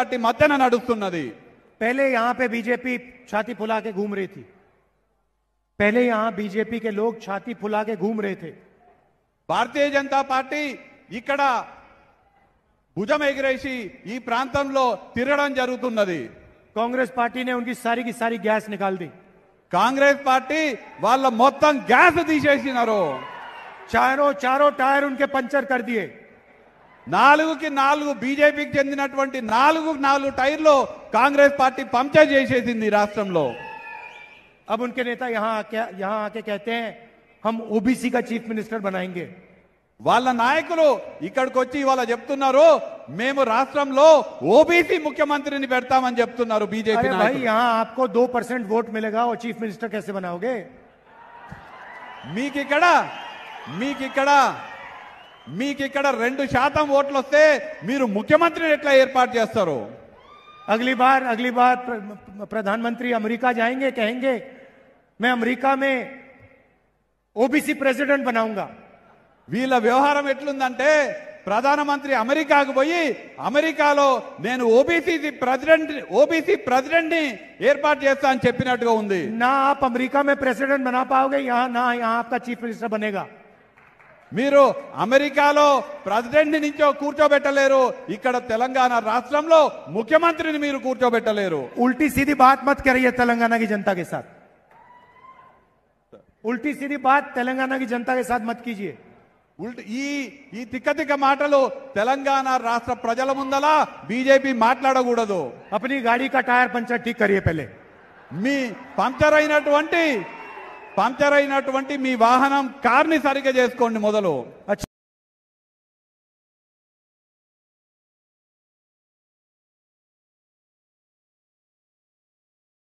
party మధ్యన నడుస్తున్నది पहले यहां पे बीजेपी छाती फुला के घूम रही थी पहले यहां बीजेपी के लोग छाती फुला के घूम रहे थे भारतीय जनता पार्टी इकड़ा भुजम ఎగిరేసి ఈ ప్రాంతంలో తిరగడం कांग्रेस पार्टी ने उनकी सारी की सारी गैस निकाल दी कांग्रेस पार्टी वाल మొత్తం गैस తీసేసినారు चारों चारों टायर उनके पंचर कर दिए నాలుగుకి నాలుగు బీజేపీకి చెందినటువంటి నాలుగు నాలుగు టైర్లు కాంగ్రెస్ పార్టీ పంచర్ చేసేసింది రాష్ట్రంలో अब उनके नेता यहाँ आके यहाँ आके कहते हैं हम ओबीसी का చీఫ్ మినిస్టర్ बनाएंगे వాళ్ళ నాయకులు ఇక్కడికి వచ్చి ఇవాళ చెప్తున్నారు మేము రాష్ట్రంలో ఓబీసీ ముఖ్యమంత్రిని పెడతామని చెప్తున్నారు బీజేపీ భాయ్ యహా ఆప్కో 2% ఓట్ మిలేగా और చీఫ్ మినిస్టర్ कैसे बनाओगे మీకు ఇక్కడ మీకు ఇక్కడ మీకు ఇక్కడ రెండు శాతం ఓట్లు వస్తే మీరు ముఖ్యమంత్రిని ఎట్లా ఏర్పాటు చేస్తారు अगली बार अगली बार प्रधानमंत्री అమెరికా జాయింగే कहेंगे మే అమెరికా మే ఓబీసీ ప్రెసిడెంట్ బనావుగా వీళ్ళ వ్యవహారం ఎట్లుందంటే ప్రధానమంత్రి అమెరికాకు పోయి అమెరికాలో నేను ఓబీసీ ప్రెసిడెంట్ ఓబీసీ ప్రెసిడెంట్ ని ఏర్పాటు చేస్తా అని చెప్పినట్టుగా ఉంది నా ఆప్ అమెరికా మే ప్రెసిడెంట్ బనా పావుగా నా యహా చీఫ్ మినిస్టర్ బనేగా మీరు అమెరికాలో ప్రెసిడెంట్ని నుంచో కూర్చోబెట్టలేరు ఇక్కడ తెలంగాణ రాష్ట్రంలో ముఖ్యమంత్రిని మీరు కూర్చోబెట్టలేరు ఉల్టీ సిది బాత్ మత్ కరియే తెలంగాణకి జనతాకి సార్ ఉల్టీ సిది బాత్ తెలంగాణకి జనతాకి సార్ మత్ కీజియే ఈ ఈ తిక్క తిక్క మాటలు తెలంగాణ రాష్ట్ర ప్రజల ముందలా బీజేపీ మాట్లాడకూడదు అప్పుడు ఈ గాడీ కా టైర్ పంచర్ టీ కరియే పెళ్ళే మీ పంక్చర్ అయినటువంటి పంక్చర్ అయినటువంటి మీ వాహనం కార్ని సరిగ్గా చేసుకోండి మొదలు